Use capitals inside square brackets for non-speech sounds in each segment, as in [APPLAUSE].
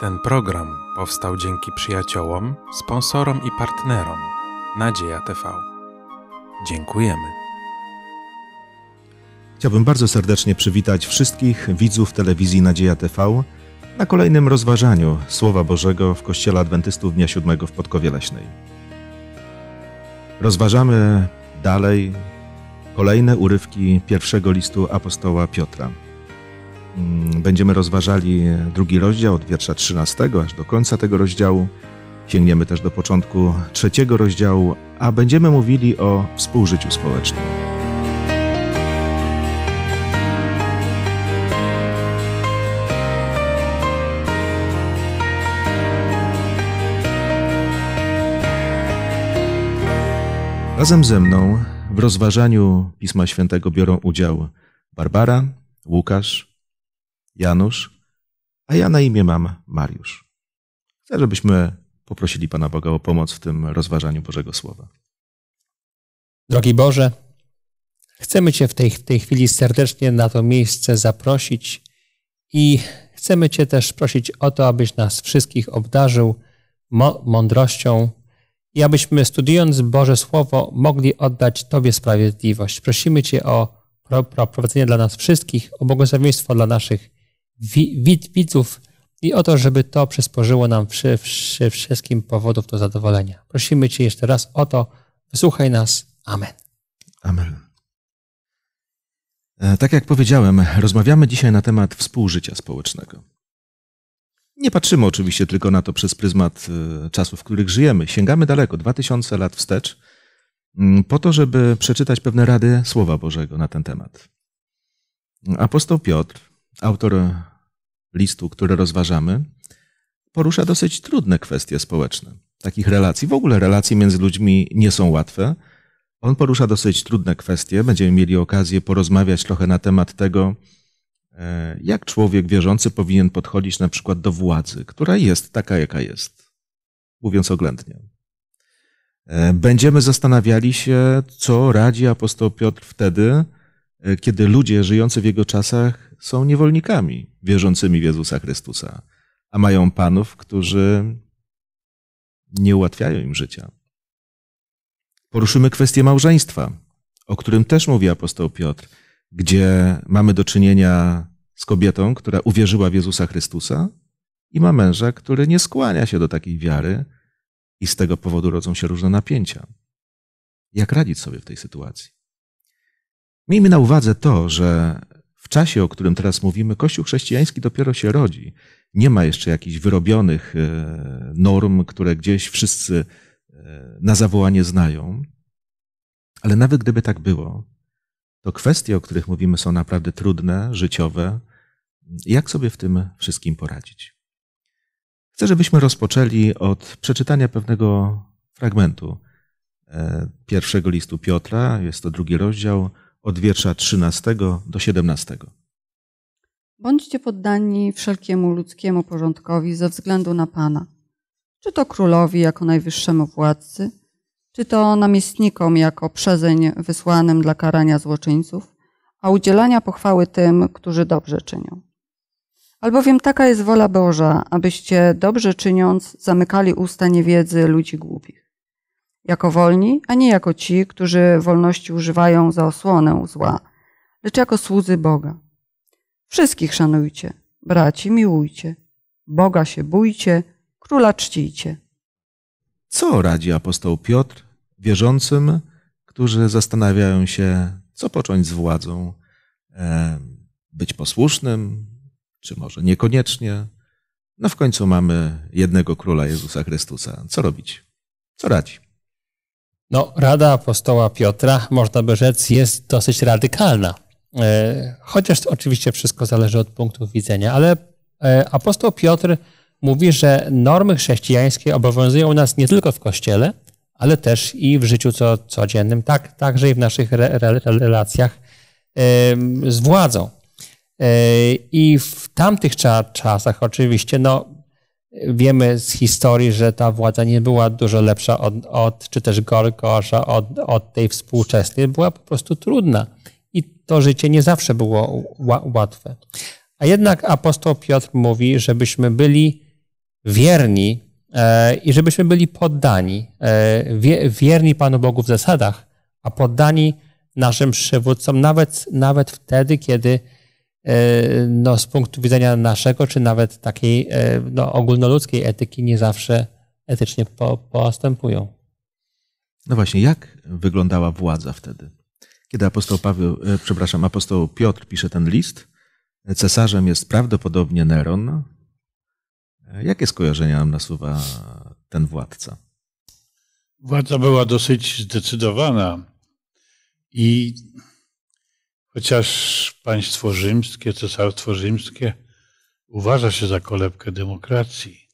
Ten program powstał dzięki przyjaciołom, sponsorom i partnerom Nadzieja TV. Dziękujemy. Chciałbym bardzo serdecznie przywitać wszystkich widzów telewizji Nadzieja TV na kolejnym rozważaniu Słowa Bożego w Kościele Adwentystów Dnia Siódmego w Podkowie Leśnej. Rozważamy dalej kolejne urywki pierwszego listu apostoła Piotra. Mm, będziemy rozważali drugi rozdział od wiersza 13 aż do końca tego rozdziału. Sięgniemy też do początku trzeciego rozdziału, a będziemy mówili o współżyciu społecznym. Razem ze mną w rozważaniu Pisma Świętego biorą udział Barbara, Łukasz, Janusz, a ja na imię mam Mariusz. Chcę, żebyśmy poprosili Pana Boga o pomoc w tym rozważaniu Bożego Słowa. Drogi Boże, chcemy Cię w tej, tej chwili serdecznie na to miejsce zaprosić i chcemy Cię też prosić o to, abyś nas wszystkich obdarzył mądrością i abyśmy studiując Boże Słowo mogli oddać Tobie sprawiedliwość. Prosimy Cię o prowadzenie dla nas wszystkich, o błogosławieństwo dla naszych wi- widzów i o to, żeby to przysporzyło nam przy, przy wszystkim powodów do zadowolenia. Prosimy Cię jeszcze raz o to. Wysłuchaj nas. Amen. Amen. E, tak jak powiedziałem, rozmawiamy dzisiaj na temat współżycia społecznego. Nie patrzymy oczywiście tylko na to przez pryzmat e, czasów, w których żyjemy. Sięgamy daleko, 2000 lat wstecz, mm, po to, żeby przeczytać pewne rady Słowa Bożego na ten temat. Apostoł Piotr, autor listu, który rozważamy, porusza dosyć trudne kwestie społeczne. Takich relacji, w ogóle relacje między ludźmi nie są łatwe. On porusza dosyć trudne kwestie. Będziemy mieli okazję porozmawiać trochę na temat tego, e, jak człowiek wierzący powinien podchodzić na przykład do władzy, która jest taka, jaka jest, mówiąc oględnie. E, będziemy zastanawiali się, co radzi apostoł Piotr wtedy, e, kiedy ludzie żyjący w jego czasach są niewolnikami wierzącymi w Jezusa Chrystusa, a mają panów, którzy nie ułatwiają im życia. Poruszymy kwestię małżeństwa, o którym też mówi apostoł Piotr, gdzie mamy do czynienia z kobietą, która uwierzyła w Jezusa Chrystusa i ma męża, który nie skłania się do takiej wiary i z tego powodu rodzą się różne napięcia. Jak radzić sobie w tej sytuacji? Miejmy na uwadze to, że w czasie, o którym teraz mówimy, Kościół chrześcijański dopiero się rodzi. Nie ma jeszcze jakichś wyrobionych e, norm, które gdzieś wszyscy e, na zawołanie znają. Ale nawet gdyby tak było, to kwestie, o których mówimy, są naprawdę trudne, życiowe. Jak sobie w tym wszystkim poradzić? Chcę, żebyśmy rozpoczęli od przeczytania pewnego fragmentu e, pierwszego listu Piotra. Jest to drugi rozdział od wiersza 13 do 17. Bądźcie poddani wszelkiemu ludzkiemu porządkowi ze względu na Pana, czy to królowi jako najwyższemu władcy, czy to namiestnikom jako przezeń wysłanym dla karania złoczyńców, a udzielania pochwały tym, którzy dobrze czynią. Albowiem taka jest wola Boża, abyście dobrze czyniąc zamykali usta niewiedzy ludzi głupich jako wolni, a nie jako ci, którzy wolności używają za osłonę zła, lecz jako słudzy Boga. Wszystkich szanujcie, braci miłujcie, Boga się bójcie, króla czcijcie. Co radzi apostoł Piotr wierzącym, którzy zastanawiają się, co począć z władzą? E, być posłusznym, czy może niekoniecznie? No w końcu mamy jednego króla Jezusa Chrystusa. Co robić? Co radzi? No, rada apostoła Piotra, można by rzec, jest dosyć radykalna. E, chociaż oczywiście wszystko zależy od punktu widzenia, ale e, apostoł Piotr mówi, że normy chrześcijańskie obowiązują nas nie tylko w kościele, ale też i w życiu co, codziennym, tak, także i w naszych re, re, relacjach e, z władzą. I w tamtych czasach oczywiście no, Wiemy z historii, że ta władza nie była dużo lepsza od, od czy też gorsza od, od tej współczesnej. Była po prostu trudna i to życie nie zawsze było łatwe. A jednak apostoł Piotr mówi, żebyśmy byli wierni e, i żebyśmy byli poddani, e, wierni Panu Bogu w zasadach, a poddani naszym przywódcom nawet, nawet wtedy, kiedy E, no, z punktu widzenia naszego, czy nawet takiej e, no, ogólnoludzkiej etyki nie zawsze etycznie po, postępują. No właśnie, jak wyglądała władza wtedy? Kiedy apostoł Paweł, e, przepraszam, apostoł Piotr pisze ten list, cesarzem jest prawdopodobnie Neron. Jakie skojarzenia nam nasuwa ten władca? Władza była dosyć zdecydowana i Chociaż państwo rzymskie, cesarstwo rzymskie uważa się za kolebkę demokracji,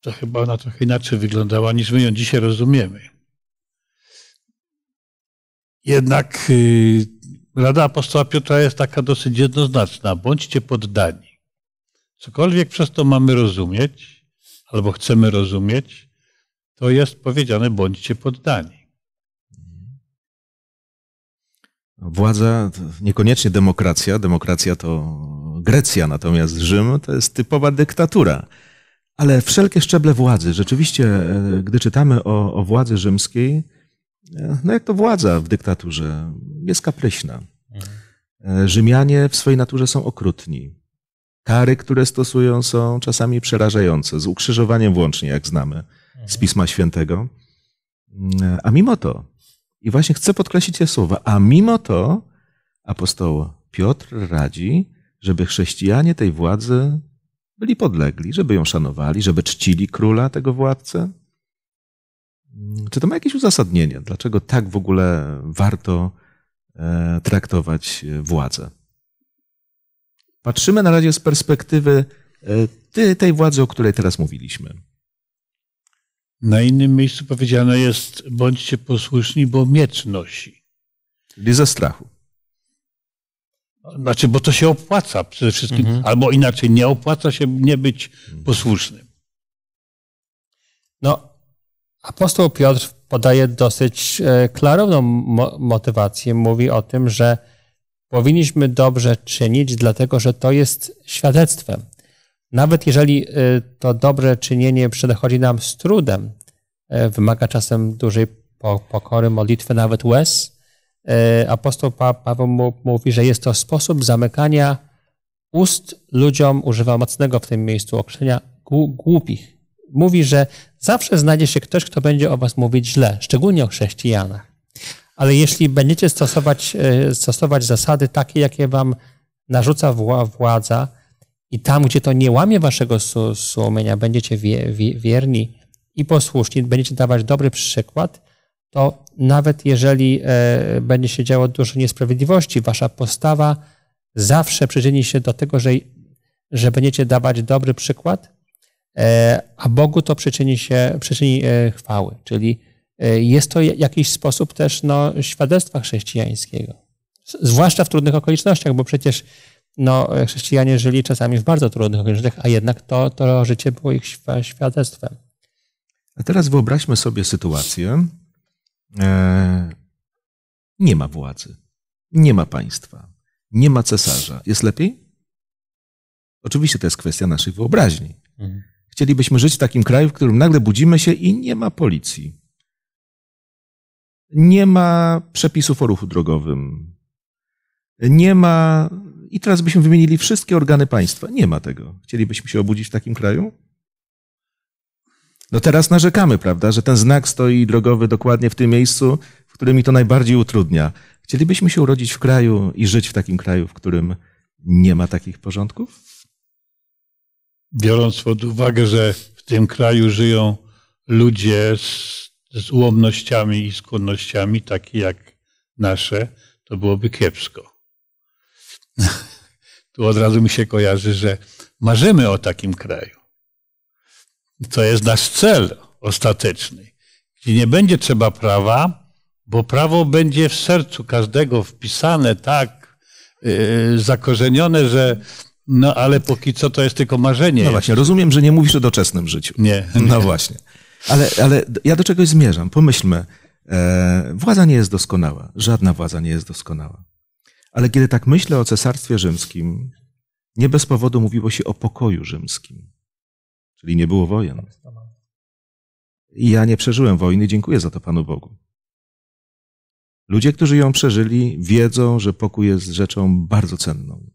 to chyba ona trochę inaczej wyglądała niż my ją dzisiaj rozumiemy. Jednak y, Rada Apostoła Piotra jest taka dosyć jednoznaczna. Bądźcie poddani. Cokolwiek przez to mamy rozumieć, albo chcemy rozumieć, to jest powiedziane bądźcie poddani. Władza, niekoniecznie demokracja, demokracja to Grecja, natomiast Rzym to jest typowa dyktatura. Ale wszelkie szczeble władzy, rzeczywiście, e, gdy czytamy o, o władzy rzymskiej, e, no jak to władza w dyktaturze, jest kapryśna. Mhm. E, Rzymianie w swojej naturze są okrutni. Kary, które stosują, są czasami przerażające, z ukrzyżowaniem włącznie, jak znamy z mhm. Pisma Świętego. A mimo to i właśnie chcę podkreślić te słowa. A mimo to apostoł Piotr radzi, żeby chrześcijanie tej władzy byli podlegli, żeby ją szanowali, żeby czcili króla, tego władcę. Mm, czy to ma jakieś uzasadnienie? Dlaczego tak w ogóle warto e, traktować e, władzę? Patrzymy na razie z perspektywy e, tej władzy, o której teraz mówiliśmy. Na innym miejscu powiedziane jest, bądźcie posłuszni, bo miecz nosi. Czyli ze strachu. Znaczy, bo to się opłaca przede wszystkim, mhm. albo inaczej, nie opłaca się nie być posłusznym. No, apostoł Piotr podaje dosyć e, klarowną mo motywację. Mówi o tym, że powinniśmy dobrze czynić, dlatego że to jest świadectwem. Nawet jeżeli y, to dobre czynienie przychodzi nam z trudem, y, wymaga czasem dużej pokory, modlitwy, nawet łez, y, apostoł Paweł mówi, że jest to sposób zamykania ust ludziom, używa mocnego w tym miejscu określenia, głupich. Mówi, że zawsze znajdzie się ktoś, kto będzie o was mówić źle, szczególnie o chrześcijanach. Ale jeśli będziecie stosować, stosować zasady takie, jakie wam narzuca władza, i tam, gdzie to nie łamie waszego sumienia, będziecie wierni i posłuszni, będziecie dawać dobry przykład, to nawet jeżeli e, będzie się działo dużo niesprawiedliwości, wasza postawa zawsze przyczyni się do tego, że, że będziecie dawać dobry przykład, e, a Bogu to przyczyni się przyczyni e, chwały. Czyli jest to jakiś sposób też no, świadectwa chrześcijańskiego. Zwłaszcza w trudnych okolicznościach, bo przecież no, chrześcijanie żyli czasami w bardzo trudnych okolicznościach, a jednak to, to życie było ich świadectwem. A teraz wyobraźmy sobie sytuację. E, nie ma władzy, nie ma państwa, nie ma cesarza. Jest lepiej? Oczywiście to jest kwestia naszej wyobraźni. Mhm. Chcielibyśmy żyć w takim kraju, w którym nagle budzimy się i nie ma policji. Nie ma przepisów o ruchu drogowym. Nie ma i teraz byśmy wymienili wszystkie organy państwa. Nie ma tego. Chcielibyśmy się obudzić w takim kraju? No teraz narzekamy, prawda, że ten znak stoi drogowy dokładnie w tym miejscu, w którym mi to najbardziej utrudnia. Chcielibyśmy się urodzić w kraju i żyć w takim kraju, w którym nie ma takich porządków? Biorąc pod uwagę, że w tym kraju żyją ludzie z, z ułomnościami i skłonnościami, takie jak nasze, to byłoby kiepsko tu od razu mi się kojarzy, że marzymy o takim kraju. To jest nasz cel ostateczny, gdzie nie będzie trzeba prawa, bo prawo będzie w sercu każdego wpisane tak, yy, zakorzenione, że no ale póki co to jest tylko marzenie. No właśnie, rozumiem, że nie mówisz o doczesnym życiu. Nie. No właśnie. Ale, ale ja do czegoś zmierzam. Pomyślmy, e, władza nie jest doskonała. Żadna władza nie jest doskonała. Ale kiedy tak myślę o Cesarstwie Rzymskim, nie bez powodu mówiło się o pokoju rzymskim, czyli nie było wojen. I ja nie przeżyłem wojny, dziękuję za to Panu Bogu. Ludzie, którzy ją przeżyli, wiedzą, że pokój jest rzeczą bardzo cenną.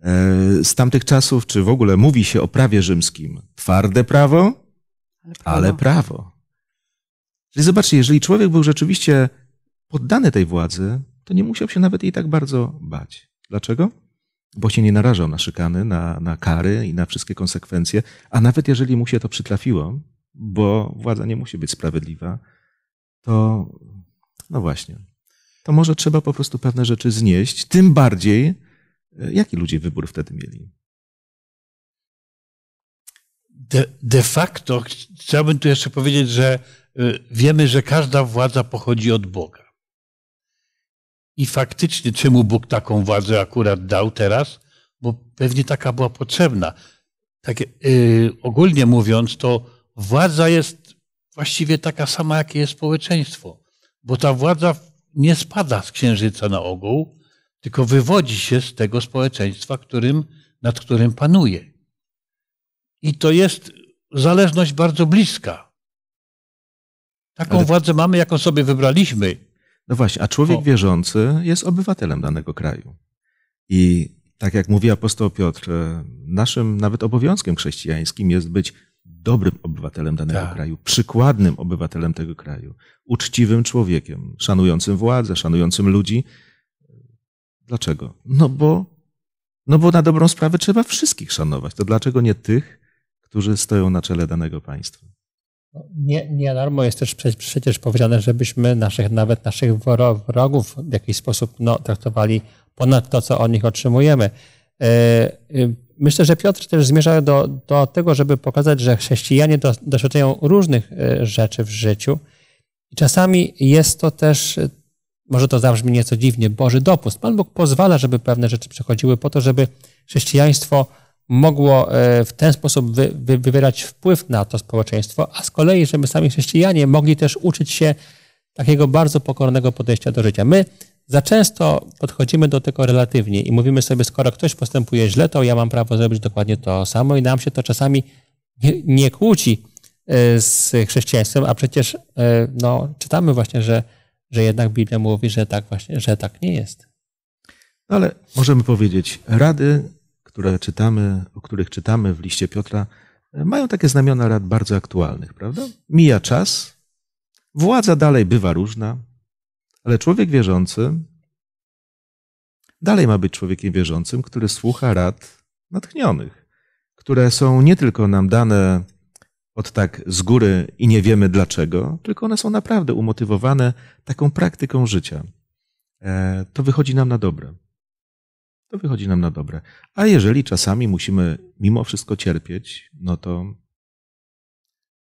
E, z tamtych czasów, czy w ogóle mówi się o prawie rzymskim, twarde prawo, ale prawo. Czyli zobaczcie, jeżeli człowiek był rzeczywiście poddany tej władzy, to nie musiał się nawet jej tak bardzo bać. Dlaczego? Bo się nie narażał na szykany, na, na kary i na wszystkie konsekwencje, a nawet jeżeli mu się to przytrafiło, bo władza nie musi być sprawiedliwa, to no właśnie, to może trzeba po prostu pewne rzeczy znieść, tym bardziej, e, jaki ludzie wybór wtedy mieli? De, de, facto chciałbym tu jeszcze powiedzieć, że e, wiemy, że każda władza pochodzi od Boga. I faktycznie, czemu Bóg taką władzę akurat dał teraz? Bo pewnie taka była potrzebna. Tak, yy, ogólnie mówiąc, to władza jest właściwie taka sama, jakie jest społeczeństwo. Bo ta władza nie spada z księżyca na ogół, tylko wywodzi się z tego społeczeństwa, którym, nad którym panuje. I to jest zależność bardzo bliska. Taką Ale... władzę mamy, jaką sobie wybraliśmy no właśnie, a człowiek o. wierzący jest obywatelem danego kraju. I tak jak mówi apostoł Piotr, naszym nawet obowiązkiem chrześcijańskim jest być dobrym obywatelem danego tak. kraju, przykładnym obywatelem tego kraju, uczciwym człowiekiem, szanującym władzę, szanującym ludzi. Dlaczego? No bo, no bo na dobrą sprawę trzeba wszystkich szanować. To dlaczego nie tych, którzy stoją na czele danego państwa? Nie, nie darmo jest też przecież powiedziane, żebyśmy naszych, nawet naszych wrogów w jakiś sposób no, traktowali ponad to, co od nich otrzymujemy. E, y, myślę, że Piotr też zmierza do, do tego, żeby pokazać, że chrześcijanie doświadczają różnych e, rzeczy w życiu. I czasami jest to też, może to zabrzmi nieco dziwnie, Boży dopust. Pan Bóg pozwala, żeby pewne rzeczy przechodziły po to, żeby chrześcijaństwo mogło e, w ten sposób wy, wy, wywierać wpływ na to społeczeństwo, a z kolei, żeby sami chrześcijanie mogli też uczyć się takiego bardzo pokornego podejścia do życia. My za często podchodzimy do tego relatywnie i mówimy sobie, skoro ktoś postępuje źle, to ja mam prawo zrobić dokładnie to samo i nam się to czasami nie, nie kłóci e, z chrześcijaństwem, a przecież e, no, czytamy właśnie, że, że jednak Biblia mówi, że tak właśnie, że tak nie jest. Ale możemy powiedzieć, rady które czytamy, o których czytamy w liście Piotra, e, mają takie znamiona rad bardzo aktualnych, prawda? Mija czas, władza dalej bywa różna, ale człowiek wierzący dalej ma być człowiekiem wierzącym, który słucha rad natchnionych, które są nie tylko nam dane od tak z góry i nie wiemy dlaczego, tylko one są naprawdę umotywowane taką praktyką życia. E, to wychodzi nam na dobre to wychodzi nam na dobre. A jeżeli czasami musimy mimo wszystko cierpieć, no to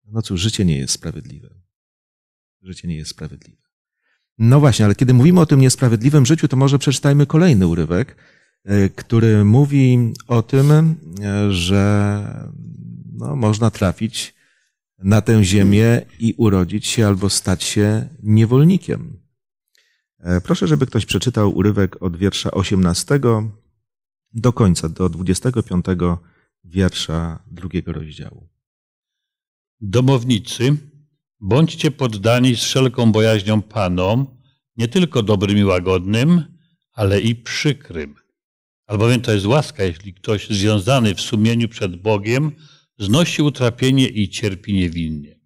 no cóż, życie nie jest sprawiedliwe. Życie nie jest sprawiedliwe. No właśnie, ale kiedy mówimy o tym niesprawiedliwym życiu, to może przeczytajmy kolejny urywek, e, który mówi o tym, e, że no, można trafić na tę ziemię i urodzić się albo stać się niewolnikiem. E, proszę, żeby ktoś przeczytał urywek od wiersza 18 do końca, do 25 wiersza drugiego rozdziału. Domownicy, bądźcie poddani z wszelką bojaźnią Panom, nie tylko dobrym i łagodnym, ale i przykrym. Albowiem to jest łaska, jeśli ktoś związany w sumieniu przed Bogiem znosi utrapienie i cierpi niewinnie.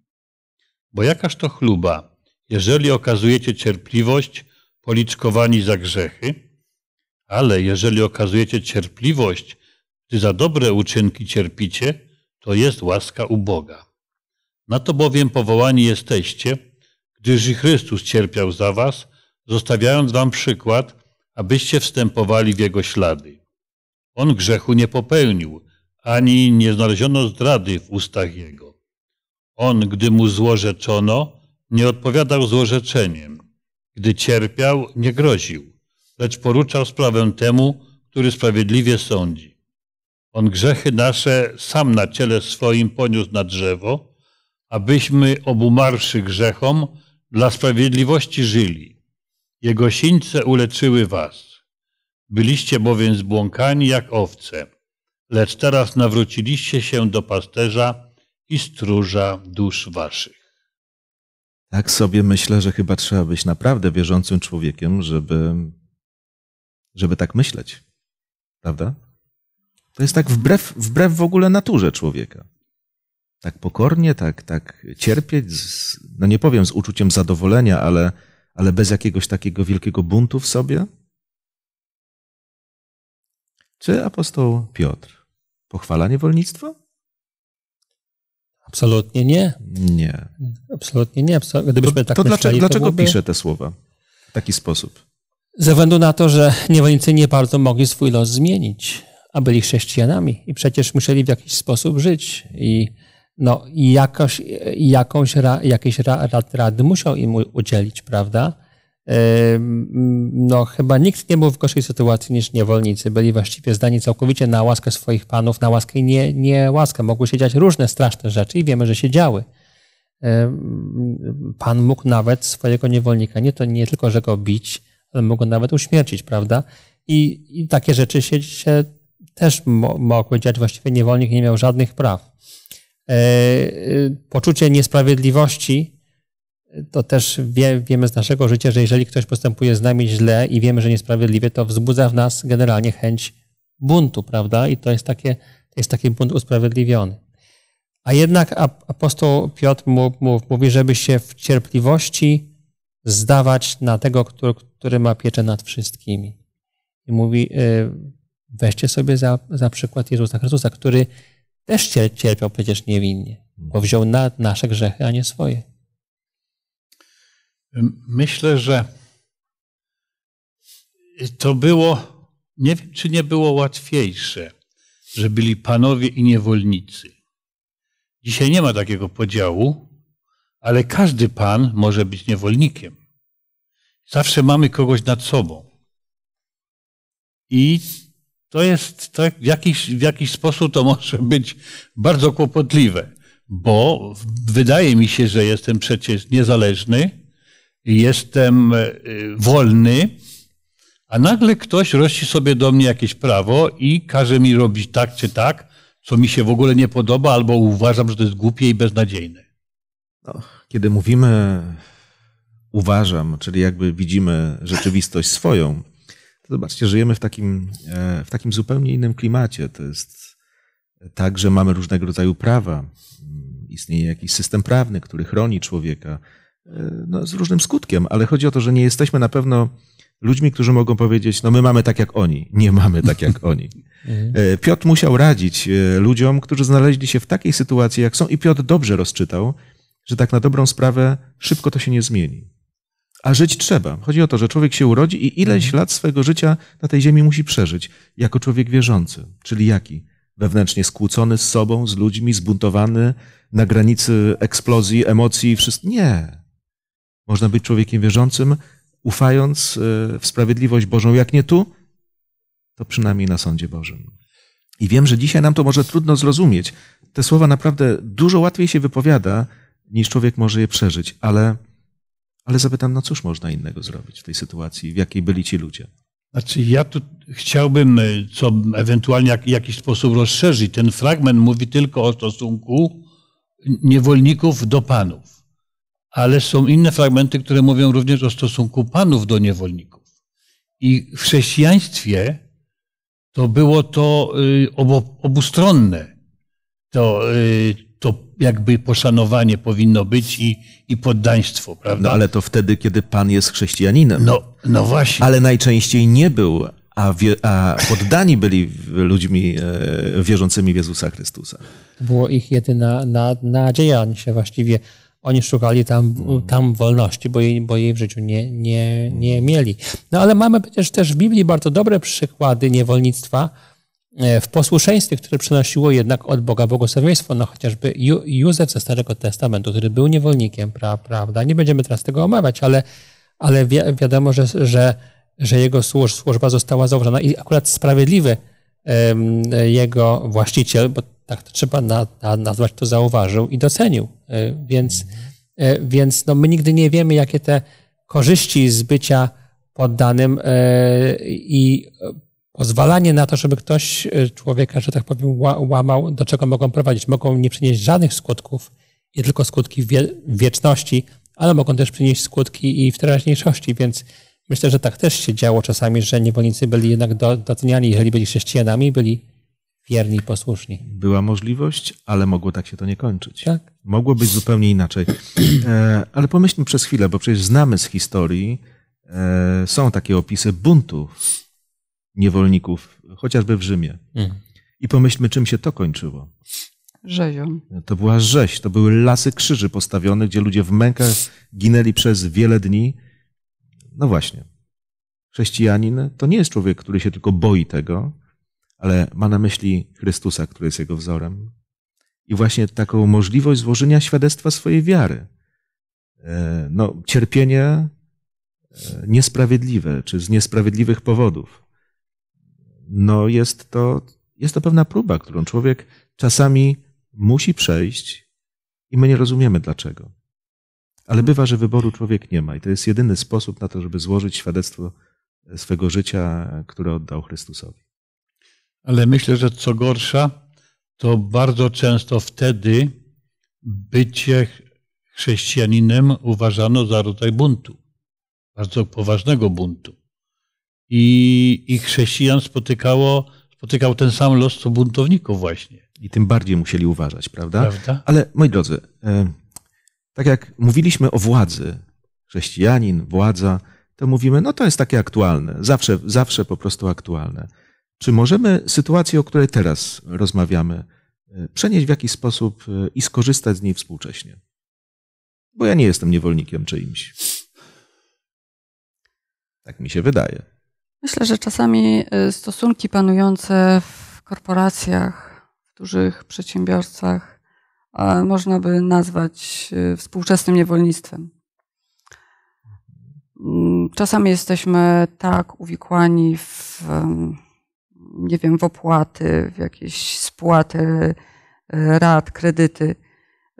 Bo jakaż to chluba, jeżeli okazujecie cierpliwość policzkowani za grzechy, ale jeżeli okazujecie cierpliwość, gdy za dobre uczynki cierpicie, to jest łaska u Boga. Na to bowiem powołani jesteście, gdyż i Chrystus cierpiał za was, zostawiając wam przykład, abyście wstępowali w jego ślady. On grzechu nie popełnił, ani nie znaleziono zdrady w ustach jego. On, gdy mu złorzeczono, nie odpowiadał złorzeczeniem. Gdy cierpiał, nie groził, lecz poruczał sprawę temu, który sprawiedliwie sądzi. On grzechy nasze sam na ciele swoim poniósł na drzewo, abyśmy obumarszy grzechom dla sprawiedliwości żyli. Jego sińce uleczyły was. Byliście bowiem zbłąkani jak owce, lecz teraz nawróciliście się do pasterza i stróża dusz waszych tak sobie myślę, że chyba trzeba być naprawdę wierzącym człowiekiem, żeby, żeby tak myśleć. Prawda? To jest tak wbrew, wbrew w ogóle naturze człowieka. Tak pokornie, tak, tak cierpieć, z, no nie powiem z uczuciem zadowolenia, ale, ale bez jakiegoś takiego wielkiego buntu w sobie. Czy apostoł Piotr pochwala niewolnictwo? Absolutnie nie. Nie. Absolutnie nie. Gdybyśmy to, tak to myśleli, dlaczego, to pisze te słowa w taki sposób? Ze względu na to, że niewolnicy nie bardzo mogli swój los zmienić, a byli chrześcijanami i przecież musieli w jakiś sposób żyć i no, jakoś, jakąś ra, jakieś ra, rad, rady musiał im udzielić, prawda? no chyba nikt nie był w gorszej sytuacji niż niewolnicy. Byli właściwie zdani całkowicie na łaskę swoich panów, na łaskę i nie, nie łaskę. Mogły się dziać różne straszne rzeczy i wiemy, że się działy. Pan mógł nawet swojego niewolnika nie, to nie tylko, że go bić, ale mógł go nawet uśmiercić, prawda? I, i takie rzeczy się, się też mogły dziać. Właściwie niewolnik nie miał żadnych praw. E, e, poczucie niesprawiedliwości to też wie, wiemy z naszego życia, że jeżeli ktoś postępuje z nami źle i wiemy, że niesprawiedliwie, to wzbudza w nas generalnie chęć buntu, prawda? I to jest, takie, to jest taki bunt usprawiedliwiony. A jednak apostoł Piotr mówi, żeby się w cierpliwości zdawać na tego, który, który ma pieczę nad wszystkimi. I mówi, y, weźcie sobie za, za przykład Jezusa Chrystusa, który też cierpiał przecież niewinnie, bo wziął na nasze grzechy, a nie swoje. Myślę, że to było, nie wiem czy nie było łatwiejsze, że byli panowie i niewolnicy. Dzisiaj nie ma takiego podziału, ale każdy pan może być niewolnikiem. Zawsze mamy kogoś nad sobą. I to jest tak, w jakiś, w jakiś sposób to może być bardzo kłopotliwe, bo wydaje mi się, że jestem przecież niezależny, jestem e, wolny, a nagle ktoś rości sobie do mnie jakieś prawo i każe mi robić tak czy tak, co mi się w ogóle nie podoba, albo uważam, że to jest głupie i beznadziejne. No, kiedy mówimy uważam, czyli jakby widzimy rzeczywistość swoją, to zobaczcie, żyjemy w takim, e, w takim zupełnie innym klimacie. To jest tak, że mamy różnego rodzaju prawa. Istnieje jakiś system prawny, który chroni człowieka E, no, z różnym skutkiem, ale chodzi o to, że nie jesteśmy na pewno ludźmi, którzy mogą powiedzieć, no my mamy tak jak oni, nie mamy tak jak [LAUGHS] oni. Mhm. E, Piotr musiał radzić e, ludziom, którzy znaleźli się w takiej sytuacji, jak są, i Piotr dobrze rozczytał, że tak na dobrą sprawę szybko to się nie zmieni. A żyć trzeba. Chodzi o to, że człowiek się urodzi i ileś mhm. lat swojego życia na tej ziemi musi przeżyć, jako człowiek wierzący, czyli jaki? Wewnętrznie skłócony z sobą, z ludźmi, zbuntowany, na granicy eksplozji, emocji i wszystko. Nie. Można być człowiekiem wierzącym, ufając e, w sprawiedliwość Bożą, jak nie tu, to przynajmniej na sądzie Bożym. I wiem, że dzisiaj nam to może trudno zrozumieć. Te słowa naprawdę dużo łatwiej się wypowiada, niż człowiek może je przeżyć, ale, ale zapytam, no cóż można innego zrobić w tej sytuacji, w jakiej byli ci ludzie? Znaczy, ja tu chciałbym, e, co ewentualnie jak, jakiś sposób rozszerzyć. Ten fragment mówi tylko o stosunku niewolników do panów ale są inne fragmenty, które mówią również o stosunku panów do niewolników. I w chrześcijaństwie to było to y, obu, obustronne. To, y, to jakby poszanowanie powinno być i, i poddaństwo, prawda? No ale to wtedy, kiedy pan jest chrześcijaninem. No, no właśnie. Ale najczęściej nie był, a, wie, a poddani byli ludźmi e, wierzącymi w Jezusa Chrystusa. Było ich jedyna na, nadzieja, się właściwie oni szukali tam, mhm. tam wolności, bo jej, bo jej w życiu nie, nie, nie mieli. No ale mamy przecież też w Biblii bardzo dobre przykłady niewolnictwa e, w posłuszeństwie, które przynosiło jednak od Boga błogosławieństwo. No chociażby Józef ze Starego Testamentu, który był niewolnikiem, pra, prawda? Nie będziemy teraz tego omawiać, ale, ale wi wiadomo, że, że, że jego służba została zauważona i akurat sprawiedliwy jego właściciel, bo tak to trzeba na, na, nazwać, to zauważył i docenił. E, więc, e, więc no, my nigdy nie wiemy, jakie te korzyści z bycia poddanym e, i pozwalanie na to, żeby ktoś człowieka, że tak powiem, łamał, do czego mogą prowadzić. Mogą nie przynieść żadnych skutków, nie tylko skutki wieczności, ale mogą też przynieść skutki i w teraźniejszości, więc myślę, że tak też się działo czasami, że niewolnicy byli jednak doceniani, jeżeli byli chrześcijanami, byli wierni i posłuszni. Była możliwość, ale mogło tak się to nie kończyć. Tak? Mogło być zupełnie inaczej. E, ale pomyślmy przez chwilę, bo przecież znamy z historii, e, są takie opisy buntów niewolników, chociażby w Rzymie. Mhm. I pomyślmy, czym się to kończyło. Rzezią. To była rzeź, to były lasy krzyży postawione, gdzie ludzie w mękach ginęli przez wiele dni. No właśnie. Chrześcijanin to nie jest człowiek, który się tylko boi tego, ale ma na myśli Chrystusa, który jest jego wzorem. I właśnie taką możliwość złożenia świadectwa swojej wiary. E, no, cierpienie e, niesprawiedliwe, czy z niesprawiedliwych powodów. No, jest to, jest to pewna próba, którą człowiek czasami musi przejść i my nie rozumiemy dlaczego. Ale bywa, że wyboru człowiek nie ma i to jest jedyny sposób na to, żeby złożyć świadectwo e, swego życia, które oddał Chrystusowi ale myślę, że co gorsza, to bardzo często wtedy bycie chrześcijaninem uważano za rodzaj buntu, bardzo poważnego buntu. I, i chrześcijan spotykało, spotykał ten sam los co buntowników właśnie. I tym bardziej musieli uważać, prawda? prawda? Ale moi drodzy, tak jak mówiliśmy o władzy, chrześcijanin, władza, to mówimy, no to jest takie aktualne, zawsze, zawsze po prostu aktualne. Czy możemy sytuację, o której teraz rozmawiamy, e, przenieść w jakiś sposób e, i skorzystać z niej współcześnie? Bo ja nie jestem niewolnikiem czyimś. Tak mi się wydaje. Myślę, że czasami e, stosunki panujące w korporacjach, w dużych przedsiębiorstwach, można by nazwać współczesnym niewolnictwem. Mm, czasami jesteśmy tak uwikłani w nie wiem, w opłaty, w jakieś spłaty e, rat, kredyty,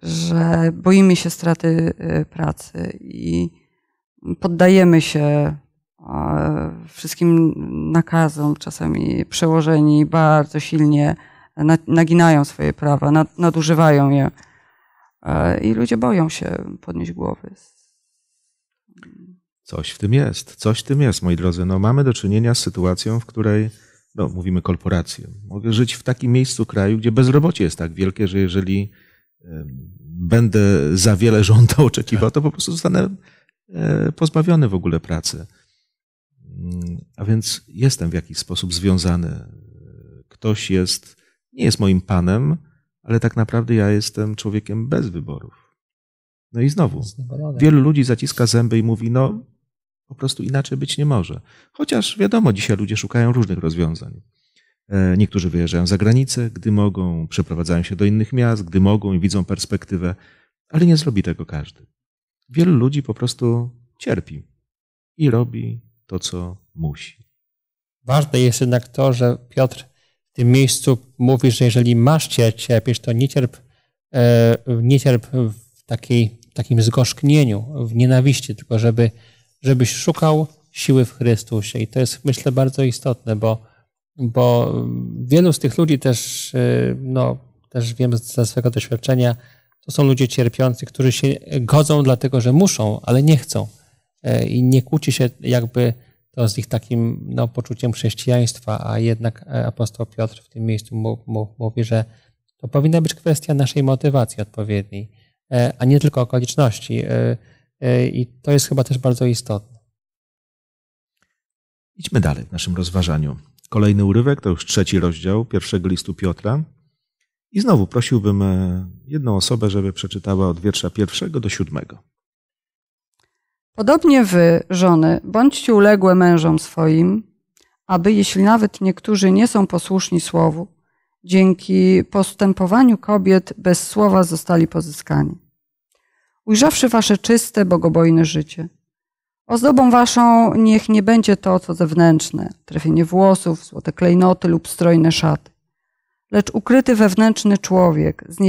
że boimy się straty e, pracy i poddajemy się e, wszystkim nakazom, czasami przełożeni bardzo silnie naginają swoje prawa, nadużywają je i ludzie boją się podnieść głowy. Coś w tym jest, coś w tym jest, moi drodzy. No, mamy do czynienia z sytuacją, w której no, mówimy korporacje, mogę żyć w takim miejscu kraju, gdzie bezrobocie jest tak wielkie, że jeżeli będę za wiele żądał, oczekiwał, to po prostu zostanę e, pozbawiony w ogóle pracy. Mm, a więc jestem w jakiś sposób związany. Ktoś jest, nie jest moim panem, ale tak naprawdę ja jestem człowiekiem bez wyborów. No i znowu, wielu ludzi zaciska zęby i mówi, no po prostu inaczej być nie może. Chociaż wiadomo, dzisiaj ludzie szukają różnych rozwiązań. E, niektórzy wyjeżdżają za granicę, gdy mogą, przeprowadzają się do innych miast, gdy mogą i widzą perspektywę, ale nie zrobi tego każdy. Wielu ludzi po prostu cierpi i robi to, co musi. Ważne jest jednak to, że Piotr w tym miejscu mówi, że jeżeli masz cię cierpieć, to nie cierp, e, nie cierp w takiej, takim zgorzknieniu, w nienawiści, tylko żeby żebyś szukał siły w Chrystusie. I to jest, myślę, bardzo istotne, bo, bo wielu z tych ludzi też, y, no, też wiem ze swojego doświadczenia, to są ludzie cierpiący, którzy się godzą dlatego, że muszą, ale nie chcą. E, I nie kłóci się jakby to z ich takim no, poczuciem chrześcijaństwa, a jednak e, apostoł Piotr w tym miejscu mówi, że to powinna być kwestia naszej motywacji odpowiedniej, e, a nie tylko okoliczności. E, I to jest chyba też bardzo istotne. Idźmy dalej w naszym rozważaniu. Kolejny urywek to już trzeci rozdział pierwszego listu Piotra. I znowu prosiłbym e, jedną osobę, żeby przeczytała od wiersza pierwszego do siódmego. Podobnie wy, żony, bądźcie uległe mężom swoim, aby jeśli nawet niektórzy nie są posłuszni słowu, dzięki postępowaniu kobiet bez słowa zostali pozyskani ujrzawszy wasze czyste, bogobojne życie. Ozdobą waszą niech nie będzie to, co zewnętrzne, trefienie włosów, złote klejnoty lub strojne szaty, lecz ukryty wewnętrzny człowiek z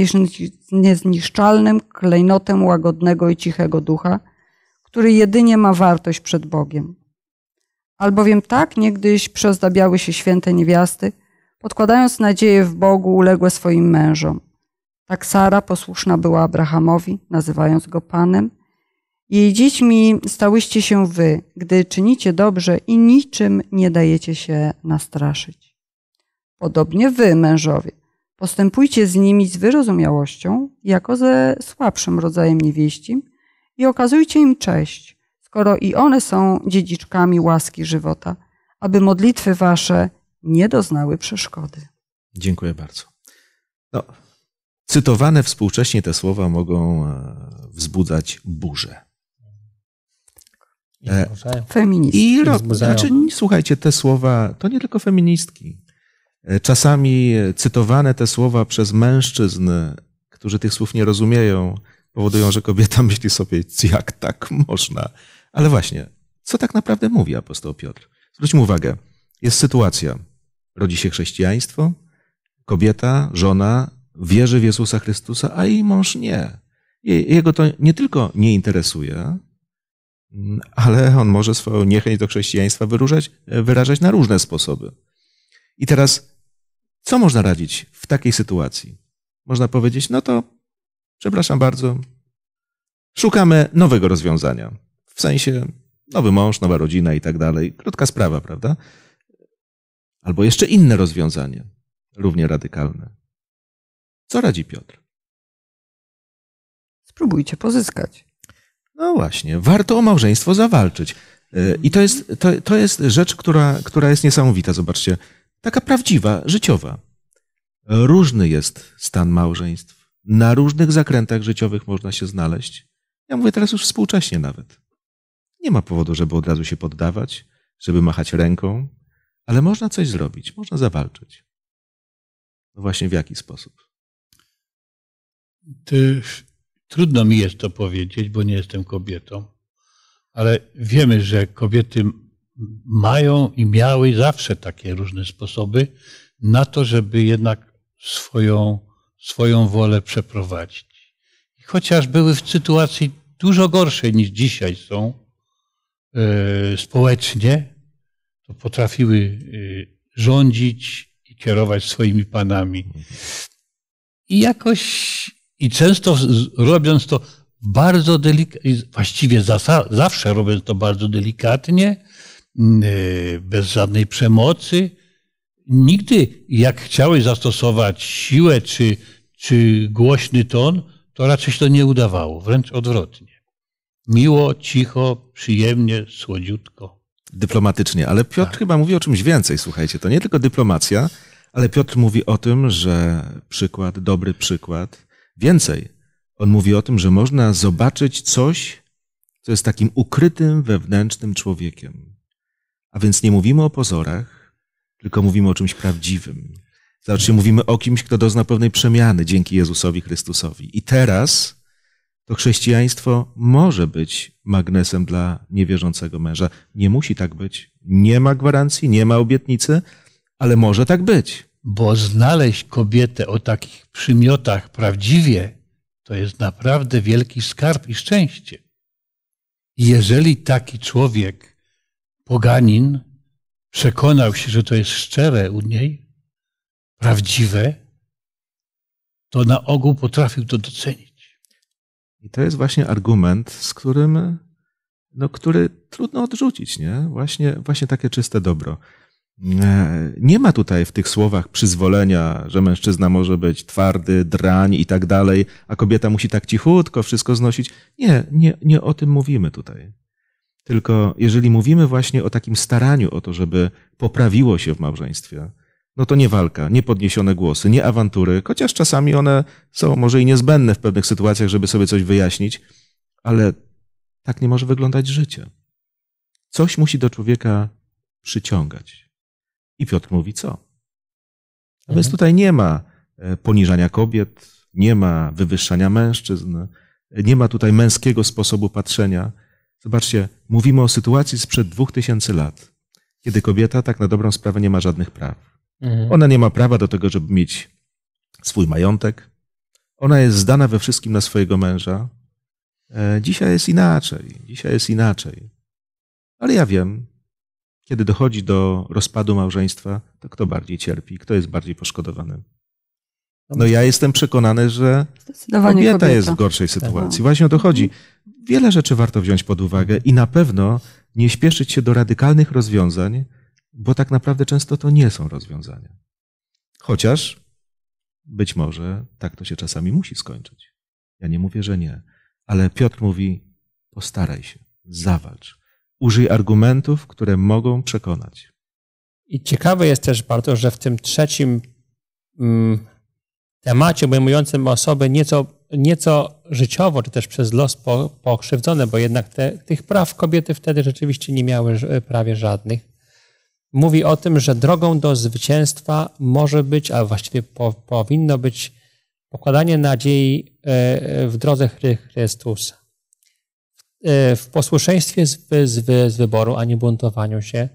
niezniszczalnym klejnotem łagodnego i cichego ducha, który jedynie ma wartość przed Bogiem. Albowiem tak niegdyś przeozdabiały się święte niewiasty, podkładając nadzieję w Bogu uległe swoim mężom – tak Sara posłuszna była Abrahamowi, nazywając go Panem. Jej dziećmi stałyście się wy, gdy czynicie dobrze i niczym nie dajecie się nastraszyć. Podobnie wy, mężowie, postępujcie z nimi z wyrozumiałością, jako ze słabszym rodzajem niewieścim i okazujcie im cześć, skoro i one są dziedziczkami łaski żywota, aby modlitwy wasze nie doznały przeszkody. Dziękuję bardzo. No, Cytowane współcześnie te słowa mogą e, wzbudzać burzę. E, feministki. I ro... znaczy, słuchajcie, te słowa to nie tylko feministki. E, czasami cytowane te słowa przez mężczyzn, którzy tych słów nie rozumieją, powodują, że kobieta [LAUGHS] myśli sobie, jak tak można. Ale właśnie, co tak naprawdę mówi apostoł Piotr? Zwróćmy uwagę, jest sytuacja. Rodzi się chrześcijaństwo, kobieta, żona wierzy w Jezusa Chrystusa, a jej mąż nie. Jego to nie tylko nie interesuje, ale on może swoją niechęć do chrześcijaństwa wyrażać, wyrażać na różne sposoby. I teraz, co można radzić w takiej sytuacji? Można powiedzieć, no to, przepraszam bardzo, szukamy nowego rozwiązania. W sensie nowy mąż, nowa rodzina i tak dalej. Krótka sprawa, prawda? Albo jeszcze inne rozwiązanie, równie radykalne. Co radzi Piotr? Spróbujcie pozyskać. No właśnie, warto o małżeństwo zawalczyć. E, I to jest, to, to jest rzecz, która, która jest niesamowita, zobaczcie. Taka prawdziwa, życiowa. Różny jest stan małżeństw. Na różnych zakrętach życiowych można się znaleźć. Ja mówię teraz już współcześnie nawet. Nie ma powodu, żeby od razu się poddawać, żeby machać ręką, ale można coś zrobić, można zawalczyć. No właśnie w jaki sposób? trudno mi jest to powiedzieć, bo nie jestem kobietą, ale wiemy, że kobiety mają i miały zawsze takie różne sposoby na to, żeby jednak swoją, swoją wolę przeprowadzić. I chociaż były w sytuacji dużo gorszej niż dzisiaj są yy, społecznie, to potrafiły yy, rządzić i kierować swoimi panami. I jakoś i często robiąc to bardzo delikatnie, właściwie zawsze robiąc to bardzo delikatnie, mm, e, bez żadnej przemocy, nigdy jak chciałeś zastosować siłę czy, czy głośny ton, to raczej się to nie udawało, wręcz odwrotnie. Miło, cicho, przyjemnie, słodziutko. Dyplomatycznie, ale Piotr tak. chyba mówi o czymś więcej, słuchajcie. To nie tylko dyplomacja, ale Piotr mówi o tym, że przykład, dobry przykład, Więcej, on mówi o tym, że można zobaczyć coś, co jest takim ukrytym wewnętrznym człowiekiem. A więc nie mówimy o pozorach, tylko mówimy o czymś prawdziwym. Znaczy mówimy o kimś, kto dozna pewnej przemiany dzięki Jezusowi Chrystusowi. I teraz to chrześcijaństwo może być magnesem dla niewierzącego męża. Nie musi tak być. Nie ma gwarancji, nie ma obietnicy, ale może tak być bo znaleźć kobietę o takich przymiotach prawdziwie, to jest naprawdę wielki skarb i szczęście. jeżeli taki człowiek, poganin, przekonał się, że to jest szczere u niej, prawdziwe, to na ogół potrafił to docenić. I to jest właśnie argument, z którym, no, który trudno odrzucić, nie? Właśnie, właśnie takie czyste dobro. E, nie ma tutaj w tych słowach przyzwolenia, że mężczyzna może być twardy, drań i tak dalej, a kobieta musi tak cichutko wszystko znosić. Nie, nie, nie o tym mówimy tutaj. Tylko jeżeli mówimy właśnie o takim staraniu o to, żeby poprawiło się w małżeństwie, no to nie walka, nie podniesione głosy, nie awantury, chociaż czasami one są może i niezbędne w pewnych sytuacjach, żeby sobie coś wyjaśnić, ale tak nie może wyglądać życie. Coś musi do człowieka przyciągać. I Piotr mówi co? A więc mhm. tutaj nie ma e, poniżania kobiet, nie ma wywyższania mężczyzn, e, nie ma tutaj męskiego sposobu patrzenia. Zobaczcie, mówimy o sytuacji sprzed dwóch tysięcy lat, kiedy kobieta tak na dobrą sprawę nie ma żadnych praw. Mhm. Ona nie ma prawa do tego, żeby mieć swój majątek. Ona jest zdana we wszystkim na swojego męża. E, dzisiaj jest inaczej, dzisiaj jest inaczej. Ale ja wiem, kiedy dochodzi do rozpadu małżeństwa, to kto bardziej cierpi, kto jest bardziej poszkodowanym? No ja jestem przekonany, że kobieta, kobieta, jest w gorszej tak. sytuacji. Właśnie o to chodzi. Wiele rzeczy warto wziąć pod uwagę i na pewno nie śpieszyć się do radykalnych rozwiązań, bo tak naprawdę często to nie są rozwiązania. Chociaż być może tak to się czasami musi skończyć. Ja nie mówię, że nie, ale Piotr mówi: postaraj się, zawalcz. Użyj argumentów, które mogą przekonać. I ciekawe jest też bardzo, że w tym trzecim mm, temacie obejmującym osoby nieco, nieco życiowo, czy też przez los po, pokrzywdzone, bo jednak te, tych praw kobiety wtedy rzeczywiście nie miały prawie żadnych. Mówi o tym, że drogą do zwycięstwa może być, a właściwie po, powinno być pokładanie nadziei e, w drodze Chrystusa. E, w posłuszeństwie z, z, z wyboru, a nie buntowaniu się, e,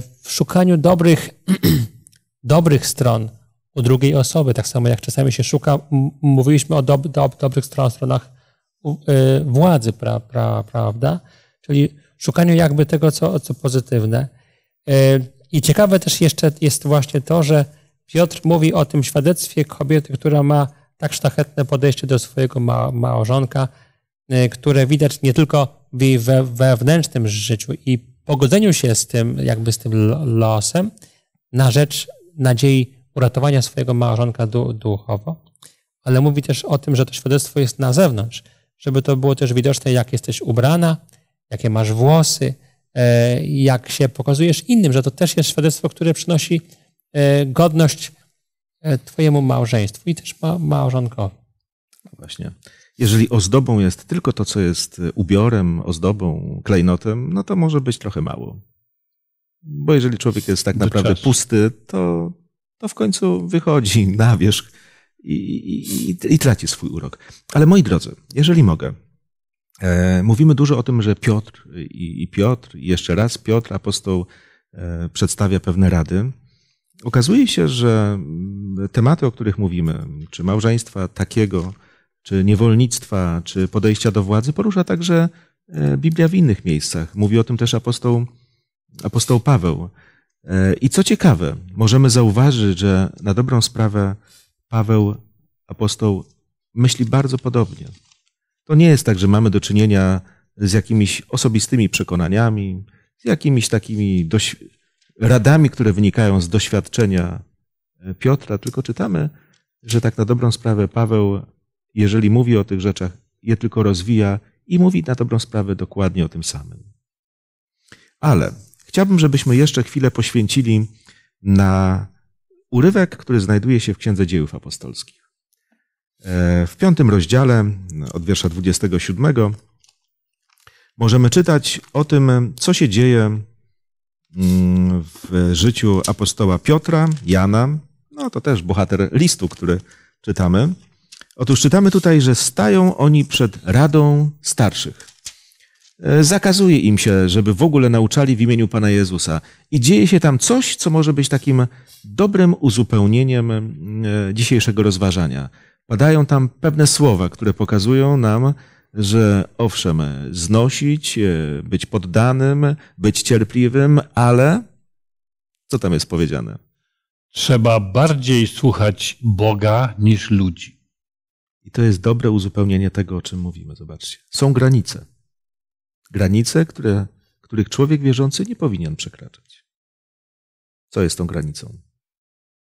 w szukaniu dobrych, [CLEARS THROAT] dobrych stron u drugiej osoby, tak samo jak czasami się szuka, mówiliśmy o dob, dob, dobrych stron, stronach e, władzy, pra, pra, prawda? Czyli szukaniu jakby tego, co, co pozytywne. I ciekawe też jeszcze jest właśnie to, że Piotr mówi o tym świadectwie kobiety, która ma tak szlachetne podejście do swojego ma, małżonka, Y, które widać nie tylko w jej wewnętrznym życiu i pogodzeniu się z tym, jakby z tym losem, na rzecz nadziei uratowania swojego małżonka duchowo, ale mówi też o tym, że to świadectwo jest na zewnątrz, żeby to było też widoczne, jak jesteś ubrana, jakie masz włosy, y, jak się pokazujesz innym, że to też jest świadectwo, które przynosi y, godność Twojemu małżeństwu i też małżonkowi. No właśnie. Jeżeli ozdobą jest tylko to, co jest e, ubiorem, ozdobą, klejnotem, no to może być trochę mało. Bo jeżeli człowiek jest tak naprawdę pusty, to, to w końcu wychodzi [LAUGHS] na wierzch i, i, i, i traci swój urok. Ale moi drodzy, jeżeli mogę, e, mówimy dużo o tym, że Piotr i, Piotr, i jeszcze raz Piotr, apostoł, e, przedstawia pewne rady. Okazuje się, że mm, tematy, o których mówimy, czy małżeństwa takiego, czy niewolnictwa, czy podejścia do władzy porusza także e, Biblia w innych miejscach. Mówi o tym też apostoł, apostoł Paweł. E, I co ciekawe, możemy zauważyć, że na dobrą sprawę Paweł, apostoł, myśli bardzo podobnie. To nie jest tak, że mamy do czynienia z jakimiś osobistymi przekonaniami, z jakimiś takimi radami, które wynikają z doświadczenia e, Piotra, tylko czytamy, że tak na dobrą sprawę Paweł jeżeli mówi o tych rzeczach, je tylko rozwija i mówi na dobrą sprawę dokładnie o tym samym. Ale chciałbym, żebyśmy jeszcze chwilę poświęcili na urywek, który znajduje się w Księdze Dziejów Apostolskich. E, w piątym rozdziale, od wiersza 27, możemy czytać o tym, co się dzieje mm, w życiu apostoła Piotra, Jana. No to też bohater listu, który czytamy. Otóż czytamy tutaj, że stają oni przed Radą Starszych. E, zakazuje im się, żeby w ogóle nauczali w imieniu Pana Jezusa. I dzieje się tam coś, co może być takim dobrym uzupełnieniem mm, e, dzisiejszego rozważania. Padają tam pewne słowa, które pokazują nam, że owszem, znosić, e, być poddanym, być cierpliwym, ale co tam jest powiedziane? Trzeba bardziej słuchać Boga niż ludzi. I to jest dobre uzupełnienie tego, o czym mówimy. Zobaczcie. Są granice. Granice, które, których człowiek wierzący nie powinien przekraczać. Co jest tą granicą?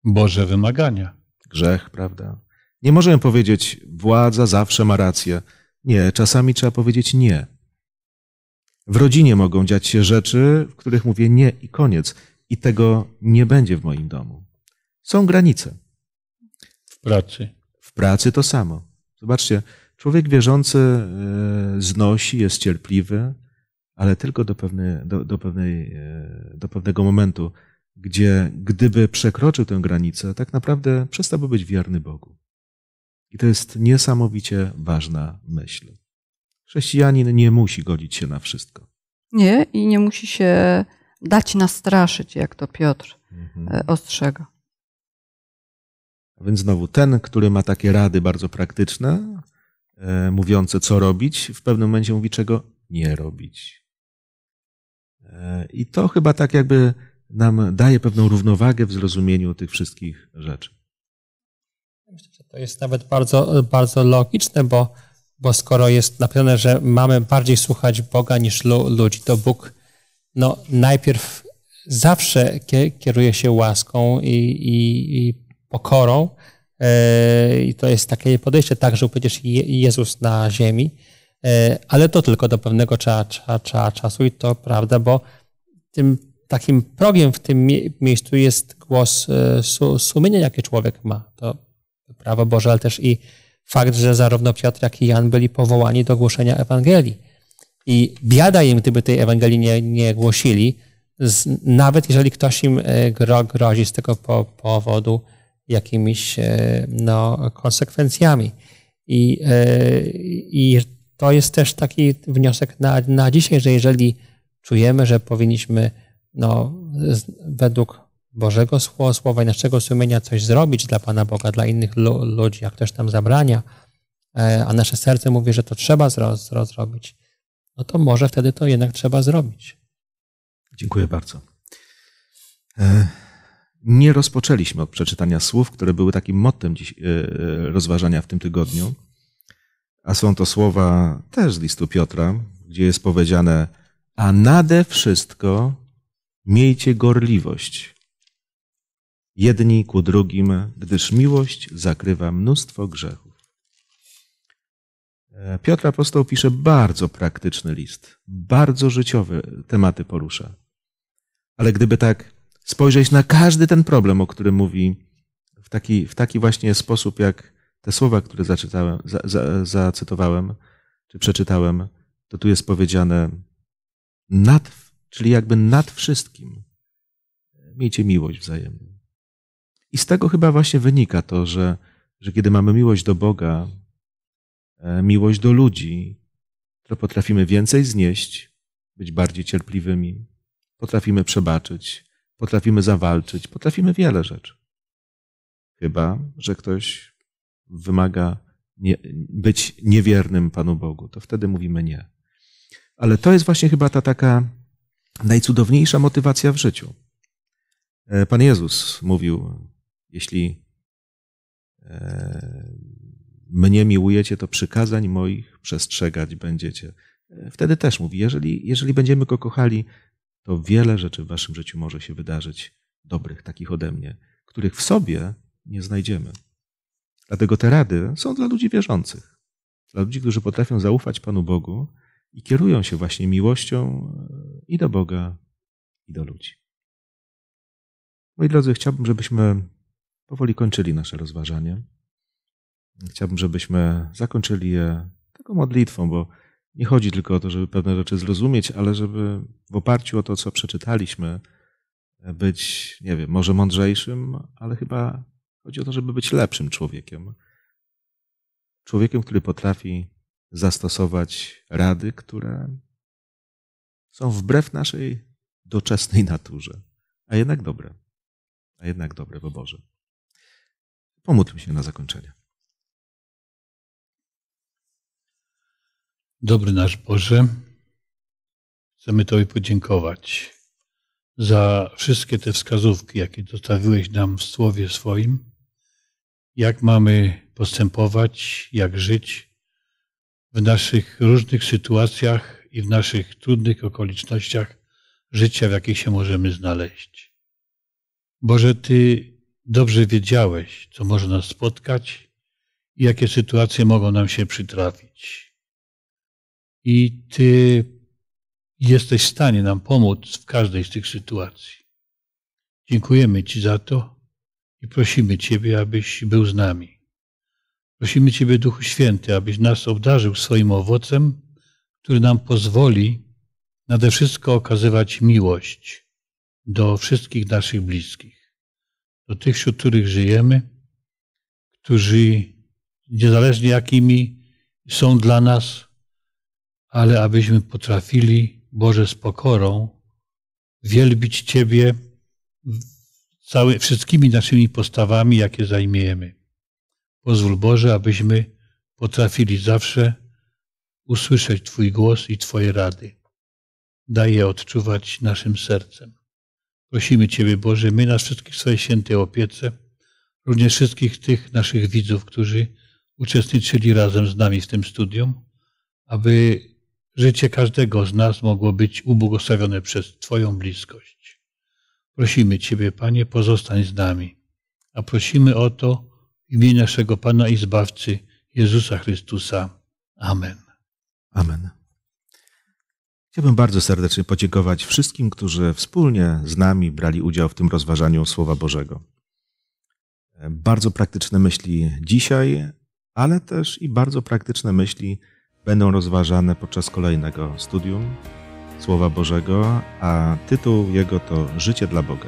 Boże wymagania. Grzech, prawda? Nie możemy powiedzieć, władza zawsze ma rację. Nie, czasami trzeba powiedzieć nie. W rodzinie mogą dziać się rzeczy, w których mówię nie i koniec, i tego nie będzie w moim domu. Są granice. W pracy. W pracy to samo. Zobaczcie, człowiek wierzący y, znosi, jest cierpliwy, ale tylko do, pewnej, do, do, pewnej, y, do pewnego momentu, gdzie gdyby przekroczył tę granicę, tak naprawdę przestałby być wierny Bogu. I to jest niesamowicie ważna myśl. Chrześcijanin nie musi godzić się na wszystko. Nie, i nie musi się dać nastraszyć, jak to Piotr mhm. E, ostrzega. Więc znowu ten, który ma takie rady bardzo praktyczne, e, mówiące co robić, w pewnym momencie mówi czego nie robić. E, I to chyba tak jakby nam daje pewną równowagę w zrozumieniu tych wszystkich rzeczy. Myślę, że to jest nawet bardzo, bardzo logiczne, bo, bo skoro jest napisane, że mamy bardziej słuchać Boga niż lu, ludzi, to Bóg no, najpierw zawsze kieruje się łaską i, i, i pokorą. E, I to jest takie podejście, tak, że przecież Jezus na ziemi, e, ale to tylko do pewnego cza, cza, cza, czasu i to prawda, bo tym takim progiem w tym miejscu jest głos e, su, sumienia, jakie człowiek ma. To prawo Boże, ale też i fakt, że zarówno Piotr, jak i Jan byli powołani do głoszenia Ewangelii. I biada im, gdyby tej Ewangelii nie, nie głosili, z, nawet jeżeli ktoś im gro, grozi z tego po, powodu jakimiś e, no, konsekwencjami. I, e, I to jest też taki wniosek na, na dzisiaj, że jeżeli czujemy, że powinniśmy no, według Bożego Słowa i naszego sumienia coś zrobić dla Pana Boga, dla innych ludzi, jak ktoś tam zabrania, e, a nasze serce mówi, że to trzeba zro, zro, zrobić, no to może wtedy to jednak trzeba zrobić. Dziękuję bardzo nie rozpoczęliśmy od przeczytania słów, które były takim mottem dziś, e, e, rozważania w tym tygodniu. A są to słowa też z listu Piotra, gdzie jest powiedziane: A nade wszystko miejcie gorliwość. Jedni ku drugim, gdyż miłość zakrywa mnóstwo grzechów. E, Piotr apostoł pisze bardzo praktyczny list, bardzo życiowe tematy porusza. Ale gdyby tak spojrzeć na każdy ten problem, o którym mówi, w taki, w taki właśnie sposób, jak te słowa, które zaczytałem, za, za, zacytowałem, czy przeczytałem, to tu jest powiedziane nad, czyli jakby nad wszystkim. Miejcie miłość wzajemną. I z tego chyba właśnie wynika to, że, że kiedy mamy miłość do Boga, e, miłość do ludzi, to potrafimy więcej znieść, być bardziej cierpliwymi, potrafimy przebaczyć, potrafimy zawalczyć, potrafimy wiele rzeczy. Chyba, że ktoś wymaga nie, być niewiernym Panu Bogu, to wtedy mówimy nie. Ale to jest właśnie chyba ta taka najcudowniejsza motywacja w życiu. E, Pan Jezus mówił: Jeśli e, mnie miłujecie, to przykazań moich przestrzegać będziecie. E, wtedy też mówi: Jeżeli, jeżeli będziemy go kochali to wiele rzeczy w waszym życiu może się wydarzyć, dobrych, takich ode mnie, których w sobie nie znajdziemy. Dlatego te rady są dla ludzi wierzących, dla ludzi, którzy potrafią zaufać Panu Bogu i kierują się właśnie miłością e, i do Boga, i do ludzi. Moi drodzy, chciałbym, żebyśmy powoli kończyli nasze rozważanie. Chciałbym, żebyśmy zakończyli je taką modlitwą, bo nie chodzi tylko o to, żeby pewne rzeczy zrozumieć, ale żeby w oparciu o to, co przeczytaliśmy, być, nie wiem, może mądrzejszym, ale chyba chodzi o to, żeby być lepszym człowiekiem. Człowiekiem, który potrafi zastosować rady, które są wbrew naszej doczesnej naturze, a jednak dobre. A jednak dobre, bo Boże. Pomódlmy się na zakończenie. Dobry nasz Boże, chcemy Tobie podziękować za wszystkie te wskazówki, jakie dostawiłeś nam w Słowie swoim, jak mamy postępować, jak żyć w naszych różnych sytuacjach i w naszych trudnych okolicznościach życia, w jakich się możemy znaleźć. Boże, Ty dobrze wiedziałeś, co może nas spotkać i jakie sytuacje mogą nam się przytrafić i Ty jesteś w stanie nam pomóc w każdej z tych sytuacji. Dziękujemy Ci za to i prosimy Ciebie, abyś był z nami. Prosimy Ciebie, Duchu Święty, abyś nas obdarzył swoim owocem, który nam pozwoli nade wszystko okazywać miłość do wszystkich naszych bliskich, do tych, wśród których żyjemy, którzy niezależnie jakimi są dla nas, ale abyśmy potrafili, Boże, z pokorą wielbić Ciebie cały, wszystkimi naszymi postawami, jakie zajmiemy. Pozwól Boże, abyśmy potrafili zawsze usłyszeć Twój głos i Twoje rady. Daj je odczuwać naszym sercem. Prosimy Ciebie, Boże, my nas wszystkich w swojej świętej opiece, również wszystkich tych naszych widzów, którzy uczestniczyli razem z nami w tym studium, aby Życie każdego z nas mogło być ubłogosławione przez Twoją bliskość. Prosimy Ciebie, Panie, pozostań z nami, a prosimy o to w imię naszego Pana i Zbawcy Jezusa Chrystusa. Amen. Amen. Chciałbym bardzo serdecznie podziękować wszystkim, którzy wspólnie z nami brali udział w tym rozważaniu Słowa Bożego. Bardzo praktyczne myśli dzisiaj, ale też i bardzo praktyczne myśli będą rozważane podczas kolejnego studium Słowa Bożego, a tytuł jego to Życie dla Boga.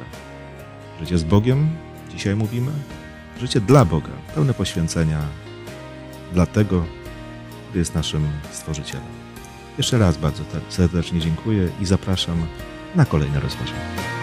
Życie z Bogiem, dzisiaj mówimy, życie dla Boga, pełne poświęcenia dla tego, który jest naszym Stworzycielem. Jeszcze raz bardzo serdecznie dziękuję i zapraszam na kolejne rozważania.